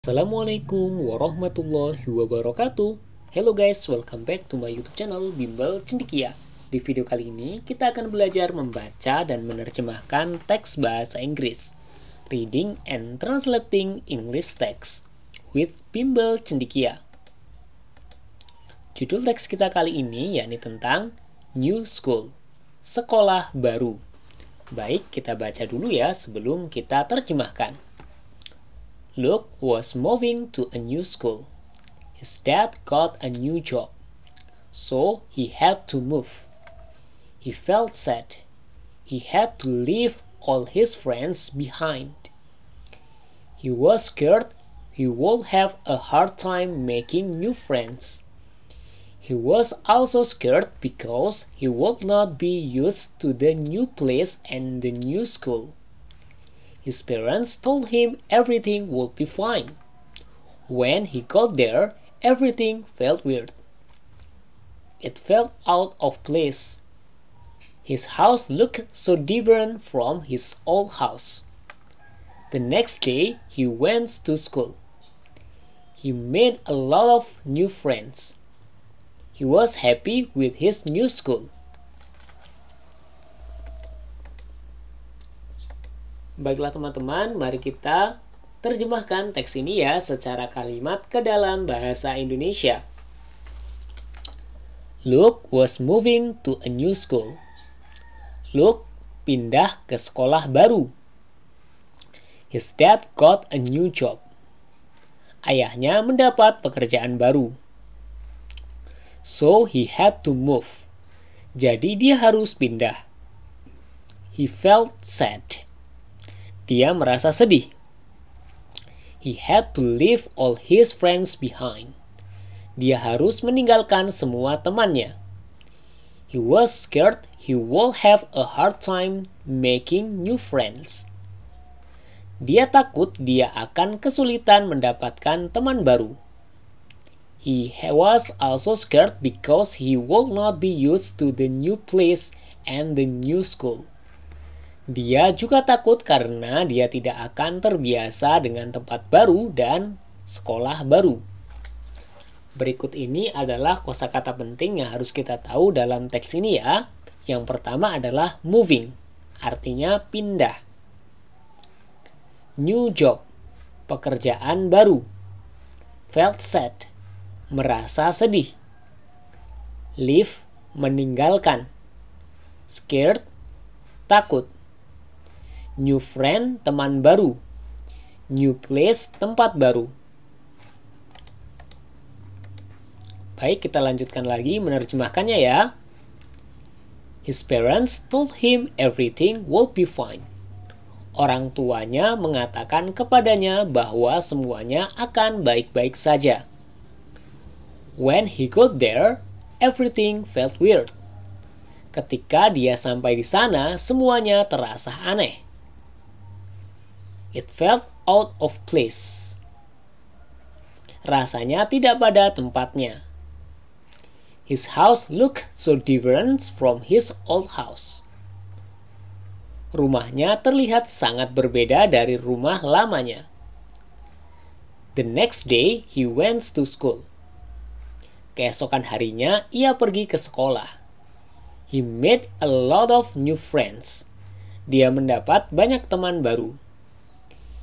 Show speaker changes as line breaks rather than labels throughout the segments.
Assalamualaikum warahmatullahi wabarakatuh Hello guys, welcome back to my youtube channel Bimbel Cendikia Di video kali ini kita akan belajar membaca dan menerjemahkan teks bahasa Inggris Reading and Translating English Text with Bimbel Cendikia Judul teks kita kali ini yakni tentang New School Sekolah Baru Baik, kita baca dulu ya sebelum kita terjemahkan Luke was moving to a new school. His dad got a new job, so he had to move. He felt sad. He had to leave all his friends behind. He was scared he would have a hard time making new friends. He was also scared because he would not be used to the new place and the new school. His parents told him everything would be fine. When he got there, everything felt weird. It felt out of place. His house looked so different from his old house. The next day, he went to school. He made a lot of new friends. He was happy with his new school. Baiklah teman-teman, mari kita terjemahkan teks ini ya secara kalimat ke dalam bahasa Indonesia. Luke was moving to a new school. Luke pindah ke sekolah baru. His dad got a new job. Ayahnya mendapat pekerjaan baru. So he had to move. Jadi dia harus pindah. He felt sad dia merasa sedih. He had to leave all his friends behind. Dia harus meninggalkan semua temannya. He was scared he will have a hard time making new friends. Dia takut dia akan kesulitan mendapatkan teman baru. He was also scared because he will not be used to the new place and the new school. Dia juga takut karena dia tidak akan terbiasa dengan tempat baru dan sekolah baru. Berikut ini adalah kosakata penting yang harus kita tahu dalam teks ini ya. Yang pertama adalah moving, artinya pindah. New job, pekerjaan baru. Felt sad, merasa sedih. Leave, meninggalkan. Scared, takut new friend teman baru, new place tempat baru. Baik, kita lanjutkan lagi menerjemahkannya ya. His parents told him everything will be fine. Orang tuanya mengatakan kepadanya bahwa semuanya akan baik-baik saja. When he got there, everything felt weird. Ketika dia sampai di sana, semuanya terasa aneh. It felt out of place. Rasanya tidak pada tempatnya. His house looked so different from his old house. Rumahnya terlihat sangat berbeda dari rumah lamanya. The next day, he went to school. Keesokan harinya, ia pergi ke sekolah. He made a lot of new friends. Dia mendapat banyak teman baru.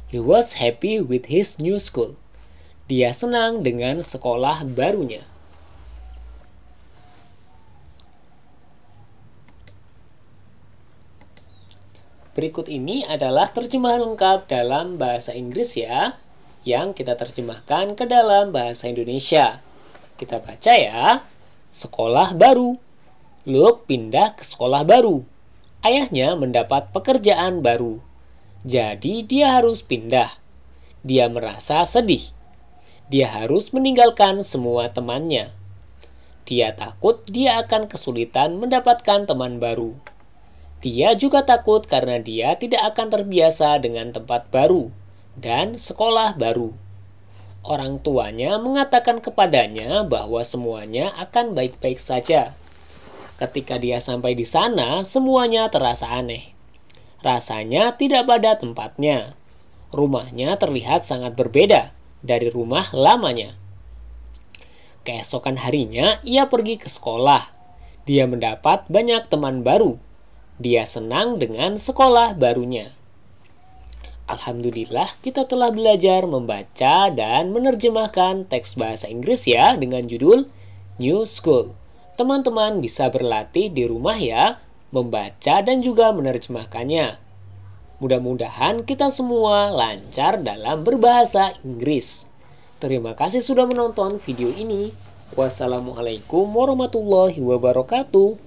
He was happy with his new school. Dia senang dengan sekolah barunya. Berikut ini adalah terjemahan lengkap dalam bahasa Inggris ya, yang kita terjemahkan ke dalam bahasa Indonesia. Kita baca ya. Sekolah baru. Luke pindah ke sekolah baru. Ayahnya mendapat pekerjaan baru. Jadi dia harus pindah. Dia merasa sedih. Dia harus meninggalkan semua temannya. Dia takut dia akan kesulitan mendapatkan teman baru. Dia juga takut karena dia tidak akan terbiasa dengan tempat baru dan sekolah baru. Orang tuanya mengatakan kepadanya bahwa semuanya akan baik-baik saja. Ketika dia sampai di sana, semuanya terasa aneh. Rasanya tidak pada tempatnya. Rumahnya terlihat sangat berbeda dari rumah lamanya. Keesokan harinya, ia pergi ke sekolah. Dia mendapat banyak teman baru. Dia senang dengan sekolah barunya. Alhamdulillah, kita telah belajar membaca dan menerjemahkan teks bahasa Inggris ya dengan judul New School. Teman-teman bisa berlatih di rumah ya membaca dan juga menerjemahkannya. Mudah-mudahan kita semua lancar dalam berbahasa Inggris. Terima kasih sudah menonton video ini. Wassalamualaikum warahmatullahi wabarakatuh.